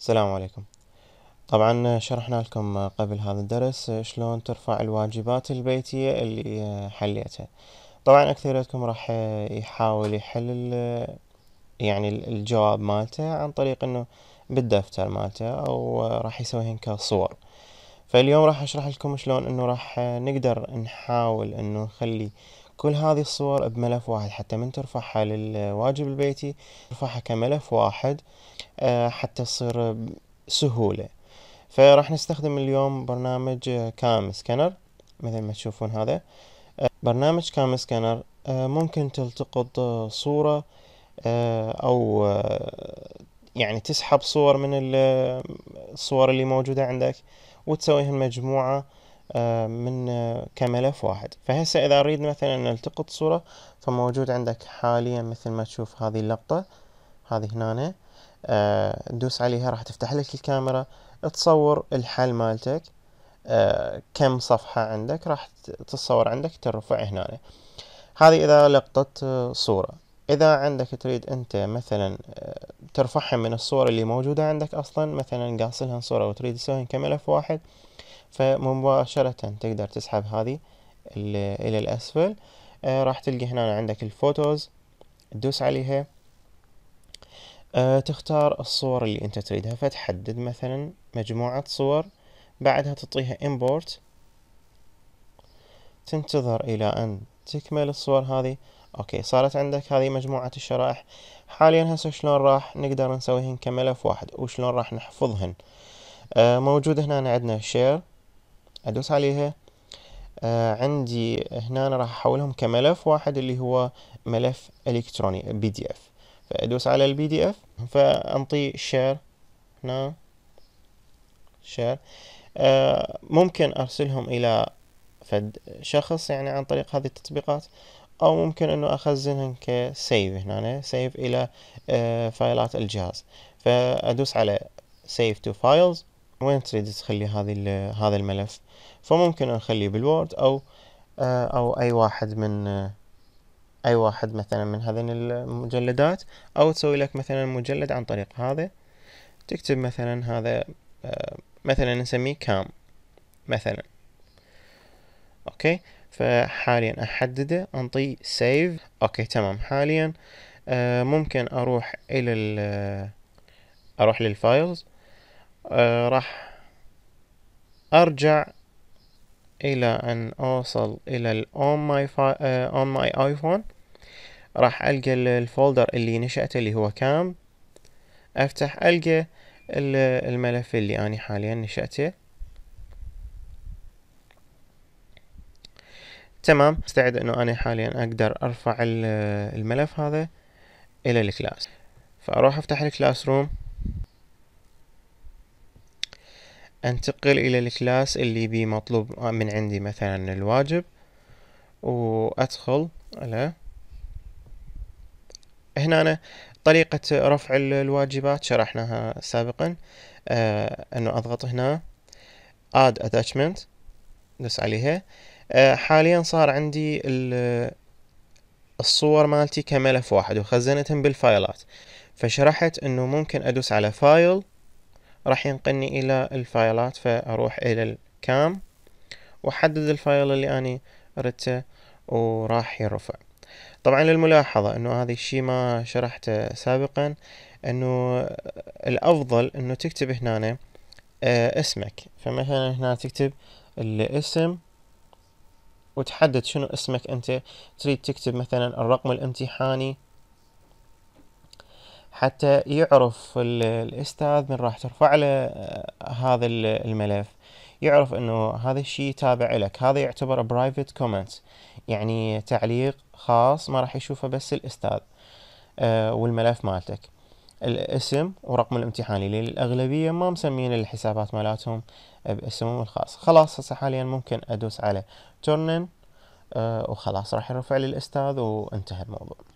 السلام عليكم طبعا شرحنا لكم قبل هذا الدرس شلون ترفع الواجبات البيتية اللي حليتها طبعا اكثريتكم راح يحاول يحل يعني الجواب مالته عن طريق انه بالدفتر مالته او راح يسويهن كصور فاليوم راح اشرح لكم شلون انه راح نقدر نحاول انه نخلي كل هذه الصور بملف واحد حتى من ترفعها للواجب البيتي ترفعها كملف واحد آه، حتى تصير سهولة فراح نستخدم اليوم برنامج آه، كام سكانر مثل ما تشوفون هذا آه، برنامج كام سكانر ممكن تلتقط صورة او يعني تسحب صور من الصور اللي موجودة عندك وتسويهن مجموعة آه، من آه، كملف واحد فهسه إذا أريد مثلا أن ألتقط صورة فموجود عندك حاليا مثل ما تشوف هذه اللقطة هذه هنا آه، دوس عليها راح تفتح لك الكاميرا تصور الحل مالتك كم صفحة عندك راح تتصور عندك ترفع هنا هذه إذا لقطت صورة إذا عندك تريد أنت مثلا ترفعها من الصور اللي موجودة عندك أصلا مثلا قاصلها صورة وتريد تسويها كملف واحد فمباشرة تقدر تسحب هذه الى الاسفل آه راح تلقى هنا عندك الفوتوز تدوس عليها آه تختار الصور اللي انت تريدها فتحدد مثلا مجموعة صور بعدها تطيها import تنتظر الى ان تكمل الصور هذه اوكي صارت عندك هذه مجموعة الشرائح حاليا هسه شلون راح نقدر نسويهن كملف واحد وشلون راح نحفظهن آه موجود هنا عندنا share ادوس عليها آه عندي هنا أنا راح احولهم كملف واحد اللي هو ملف الكتروني بي دي اف فادوس على البي دي اف فانطي شير هنا شير آه ممكن ارسلهم الى فد شخص يعني عن طريق هذه التطبيقات او ممكن انه اخزنهم كسيف هنا سيف الى آه فايلات الجهاز فادوس على سيف تو فايلز وين تريد تخلي هذه هذا الملف فممكن نخليه بالوورد او آه، او اي واحد من آه، اي واحد مثلا من هذين المجلدات او تسوي لك مثلا مجلد عن طريق هذا تكتب مثلا هذا آه، مثلا نسميه كام مثلا اوكي فحاليا احدده انطي سيف اوكي تمام حاليا ممكن اروح الى اروح للفايلز آه، راح ارجع الى ان اوصل الى الاون ماي اون ماي ايفون راح القى الفولدر اللي نشأته اللي هو كام افتح القى الملف اللي انا حاليا نشأته تمام استعد انه انا حاليا اقدر ارفع الملف هذا الى الكلاس فاروح افتح الكلاس روم انتقل الى الكلاس اللي بيه مطلوب من عندي مثلا الواجب وادخل على هنا أنا طريقة رفع الواجبات شرحناها سابقا آه انه اضغط هنا add attachment دوس عليها آه حاليا صار عندي الصور مالتي كملف واحد وخزنتهم بالفايلات فشرحت انه ممكن ادوس على فايل راح ينقلني الى الفايلات فاروح الى الكام واحدد الفايل اللي اني ردته وراح ينرفع طبعا للملاحظة انه هذا الشي ما شرحته سابقا انه الافضل انه تكتب هنا اسمك فمثلا هنا تكتب الاسم وتحدد شنو اسمك انت تريد تكتب مثلا الرقم الامتحاني حتى يعرف الاستاذ من راح ترفع له آه، هذا الملف يعرف انه هذا الشيء تابع لك هذا يعتبر برايفت كومنت يعني تعليق خاص ما راح يشوفه بس الاستاذ آه، والملف مالتك الاسم ورقم الامتحان اللي الاغلبيه ما مسمين الحسابات مالتهم باسمهم الخاص خلاص هسه حاليا ممكن ادوس على تورنن آه، وخلاص راح يرفع لي الاستاذ وانتهى الموضوع